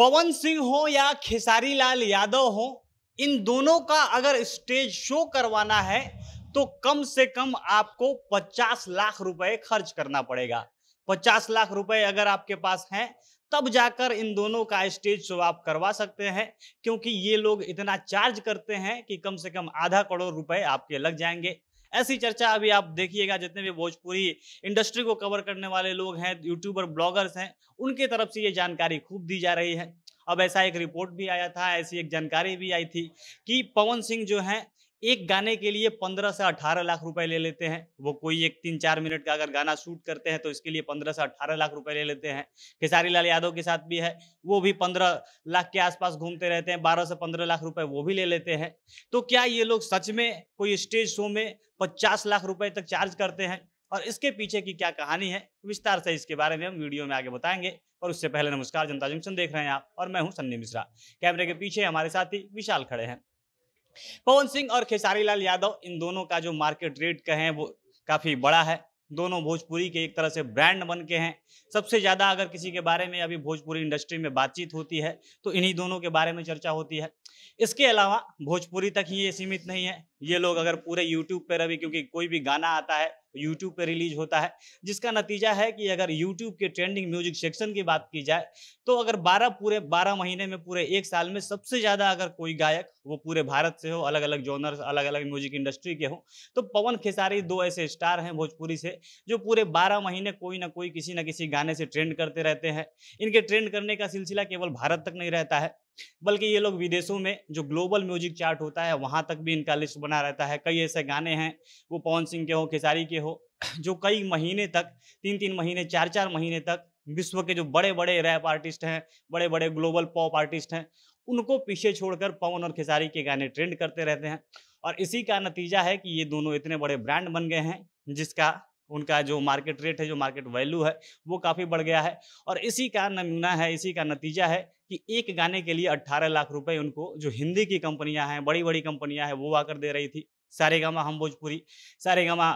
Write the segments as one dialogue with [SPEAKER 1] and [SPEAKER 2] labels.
[SPEAKER 1] पवन सिंह हो या खेसारी लाल यादव हो इन दोनों का अगर स्टेज शो करवाना है तो कम से कम आपको 50 लाख रुपए खर्च करना पड़ेगा 50 लाख रुपए अगर आपके पास हैं तब जाकर इन दोनों का स्टेज शो आप करवा सकते हैं क्योंकि ये लोग इतना चार्ज करते हैं कि कम से कम आधा करोड़ रुपए आपके लग जाएंगे ऐसी चर्चा अभी आप देखिएगा जितने भी भोजपुरी इंडस्ट्री को कवर करने वाले लोग हैं यूट्यूबर ब्लॉगर्स हैं उनके तरफ से ये जानकारी खूब दी जा रही है अब ऐसा एक रिपोर्ट भी आया था ऐसी एक जानकारी भी आई थी कि पवन सिंह जो हैं एक गाने के लिए पंद्रह से अठारह लाख रुपए ले लेते हैं वो कोई एक तीन चार मिनट का अगर गाना शूट करते हैं तो इसके लिए पंद्रह से अठारह लाख रुपए ले लेते हैं खेसारी लाल यादव के साथ भी है वो भी पंद्रह लाख के आसपास घूमते रहते हैं बारह से पंद्रह लाख रुपए वो भी ले लेते हैं तो क्या ये लोग सच में कोई स्टेज शो में पचास लाख रुपए तक चार्ज करते हैं और इसके पीछे की क्या कहानी है विस्तार से इसके बारे में हम वीडियो में आगे बताएंगे और उससे पहले नमस्कार जनता जंक्शन देख रहे हैं आप और मैं हूँ सन्नी मिश्रा कैमरे के पीछे हमारे साथी विशाल खड़े हैं पवन सिंह और खेसारी लाल यादव इन दोनों का जो मार्केट रेट का है वो काफ़ी बड़ा है दोनों भोजपुरी के एक तरह से ब्रांड बन के हैं सबसे ज़्यादा अगर किसी के बारे में अभी भोजपुरी इंडस्ट्री में बातचीत होती है तो इन्हीं दोनों के बारे में चर्चा होती है इसके अलावा भोजपुरी तक ही ये सीमित नहीं है ये लोग अगर पूरे यूट्यूब पर अभी क्योंकि कोई भी गाना आता है यूट्यूब पर रिलीज होता है जिसका नतीजा है कि अगर यूट्यूब के ट्रेंडिंग म्यूजिक सेक्शन की बात की जाए तो अगर 12 पूरे 12 महीने में पूरे एक साल में सबसे ज़्यादा अगर कोई गायक वो पूरे भारत से हो अलग अलग जोनर अलग अलग म्यूजिक इंडस्ट्री के हो तो पवन खेसारी दो ऐसे स्टार हैं भोजपुरी से जो पूरे बारह महीने कोई ना कोई किसी ना किसी गाने से ट्रेंड करते रहते हैं इनके ट्रेंड करने का सिलसिला केवल भारत तक नहीं रहता है बल्कि ये लोग विदेशों में जो ग्लोबल म्यूजिक चार्ट होता है वहाँ तक भी इनका लिस्ट बना रहता है कई ऐसे गाने हैं वो पवन सिंह के हो खेसारी के हो जो कई महीने तक तीन तीन महीने चार चार महीने तक विश्व के जो बड़े बड़े रैप आर्टिस्ट हैं बड़े बड़े ग्लोबल पॉप आर्टिस्ट हैं उनको पीछे छोड़कर पवन और खेसारी के गाने ट्रेंड करते रहते हैं और इसी का नतीजा है कि ये दोनों इतने बड़े ब्रांड बन गए हैं जिसका उनका जो मार्केट रेट है जो मार्केट वैल्यू है वो काफ़ी बढ़ गया है और इसी का नमूना है इसी का नतीजा है कि एक गाने के लिए 18 लाख रुपए उनको जो हिंदी की कंपनियां हैं बड़ी बड़ी कंपनियां हैं वो आकर दे रही थी सारेगामा हम भोजपुरी सारेगामा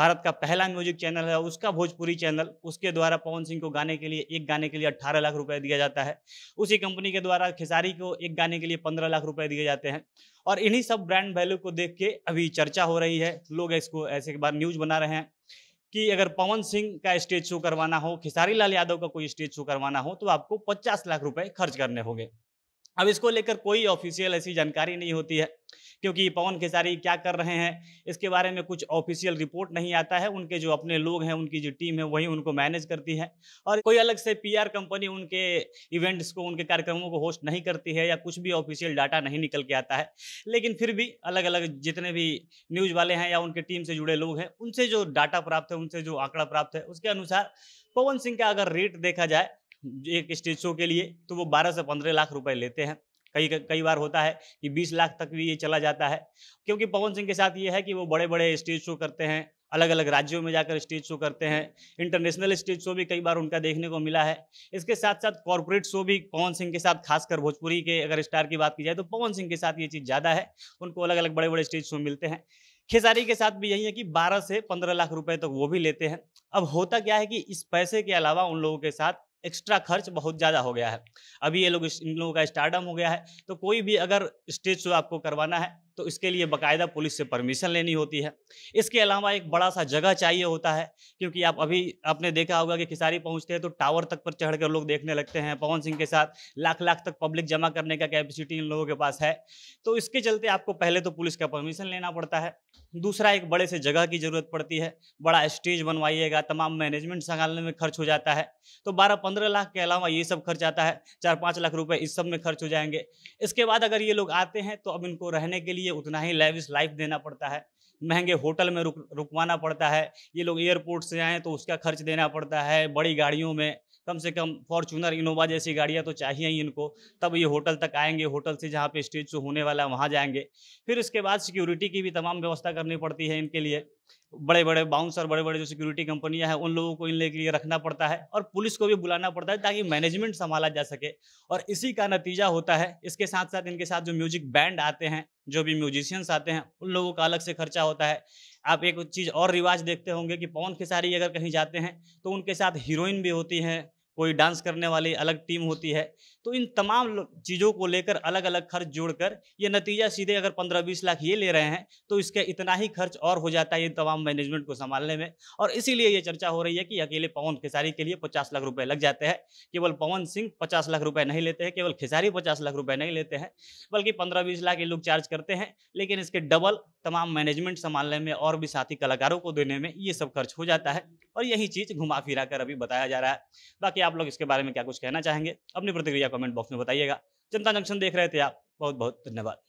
[SPEAKER 1] भारत का पहला म्यूजिक चैनल है उसका भोजपुरी चैनल उसके द्वारा पवन सिंह को गाने के लिए एक गाने के लिए अट्ठारह लाख रुपए दिया जाता है उसी कंपनी के द्वारा खेसारी को एक गाने के लिए पंद्रह लाख रुपए दिए जाते हैं और इन्हीं सब ब्रांड वैल्यू को देख के अभी चर्चा हो रही है लोग इसको ऐसे बार न्यूज बना रहे हैं कि अगर पवन सिंह का स्टेज शो करवाना हो खिसारी लाल यादव का कोई स्टेज शो करवाना हो तो आपको पचास लाख रुपए खर्च करने होंगे अब इसको लेकर कोई ऑफिशियल ऐसी जानकारी नहीं होती है क्योंकि पवन खेसारी क्या कर रहे हैं इसके बारे में कुछ ऑफिशियल रिपोर्ट नहीं आता है उनके जो अपने लोग हैं उनकी जो टीम है वही उनको मैनेज करती है और कोई अलग से पीआर कंपनी उनके इवेंट्स को उनके कार्यक्रमों को होस्ट नहीं करती है या कुछ भी ऑफिशियल डाटा नहीं निकल के आता है लेकिन फिर भी अलग अलग जितने भी न्यूज वाले हैं या उनके टीम से जुड़े लोग हैं उनसे जो डाटा प्राप्त है उनसे जो आंकड़ा प्राप्त है उसके अनुसार पवन सिंह का अगर रेट देखा जाए एक स्टेज शो के लिए तो वो बारह से पंद्रह लाख रुपए लेते हैं कई कई बार होता है कि बीस लाख तक भी ये चला जाता है क्योंकि पवन सिंह के साथ ये है कि वो बड़े बड़े स्टेज शो करते हैं अलग अलग राज्यों में जाकर स्टेज शो करते हैं इंटरनेशनल स्टेज शो भी कई बार उनका देखने को मिला है इसके साथ साथ कॉरपोरेट शो भी पवन सिंह के साथ खासकर भोजपुरी के अगर स्टार की बात की जाए तो पवन सिंह के साथ ये चीज़ ज़्यादा है उनको अलग अलग बड़े बड़े स्टेज शो मिलते हैं खेसारी के साथ भी यही है कि 12 से 15 लाख रुपए तक तो वो भी लेते हैं अब होता क्या है कि इस पैसे के अलावा उन लोगों के साथ एक्स्ट्रा खर्च बहुत ज़्यादा हो गया है अभी ये लोग इन लोगों का स्टार्टअप हो गया है तो कोई भी अगर स्टेज शो आपको करवाना है तो इसके लिए बाकायदा पुलिस से परमिशन लेनी होती है इसके अलावा एक बड़ा सा जगह चाहिए होता है क्योंकि आप अभी आपने देखा होगा कि खिसारी पहुंचते हैं तो टावर तक पर चढ़कर लोग देखने लगते हैं पवन सिंह के साथ लाख लाख तक पब्लिक जमा करने का कैपेसिटी इन लोगों के पास है तो इसके चलते आपको पहले तो पुलिस का परमिशन लेना पड़ता है दूसरा एक बड़े से जगह की ज़रूरत पड़ती है बड़ा स्टेज बनवाइएगा तमाम मैनेजमेंट संभालने में खर्च हो जाता है तो बारह पंद्रह लाख के अलावा ये सब खर्च आता है चार पाँच लाख रुपये इस सब में खर्च हो जाएंगे इसके बाद अगर ये लोग आते हैं तो अब इनको रहने के लिए लिए उतना ही लाइव लाइफ देना पड़ता है महंगे होटल में रुक रुकवाना पड़ता है ये लोग एयरपोर्ट से आएँ तो उसका खर्च देना पड़ता है बड़ी गाड़ियों में कम से कम फॉर्चूनर इनोवा जैसी गाड़ियाँ तो चाहिए ही इनको तब ये होटल तक आएंगे होटल से जहाँ पे स्टेज शो होने वाला है वहाँ जाएंगे फिर उसके बाद सिक्योरिटी की भी तमाम व्यवस्था करनी पड़ती है इनके लिए बड़े बड़े बाउंसर बड़े बड़े जो सिक्योरिटी कंपनियां हैं उन लोगों को इन के लिए रखना पड़ता है और पुलिस को भी बुलाना पड़ता है ताकि मैनेजमेंट संभाला जा सके और इसी का नतीजा होता है इसके साथ साथ इनके साथ जो म्यूजिक बैंड आते हैं जो भी म्यूजिशियंस आते हैं उन लोगों का अलग से खर्चा होता है आप एक चीज़ और रिवाज देखते होंगे कि पवन खेसारी अगर कहीं जाते हैं तो उनके साथ हीरोइन भी होती हैं कोई डांस करने वाली अलग टीम होती है तो इन तमाम चीज़ों को लेकर अलग अलग खर्च जोड़कर ये नतीजा सीधे अगर पंद्रह बीस लाख ये ले रहे हैं तो इसके इतना ही खर्च और हो जाता है इन तमाम मैनेजमेंट को संभालने में और इसीलिए ये चर्चा हो रही है कि अकेले पवन खेसारी के लिए पचास लाख रुपये लग जाते हैं केवल पवन सिंह पचास लाख रुपये नहीं लेते हैं केवल खेसारी पचास लाख रुपये नहीं लेते हैं बल्कि पंद्रह बीस लाख ये लोग चार्ज करते हैं लेकिन इसके डबल तमाम मैनेजमेंट संभालने में और भी साथी कलाकारों को देने में ये सब खर्च हो जाता है और यही चीज़ घुमा फिरा कर अभी बताया जा रहा है बाकी बाकी आप लोग इसके बारे में क्या कुछ कहना चाहेंगे अपनी प्रतिक्रिया कमेंट बॉक्स में बताइएगा जनता जंक्शन देख रहे थे आप बहुत बहुत धन्यवाद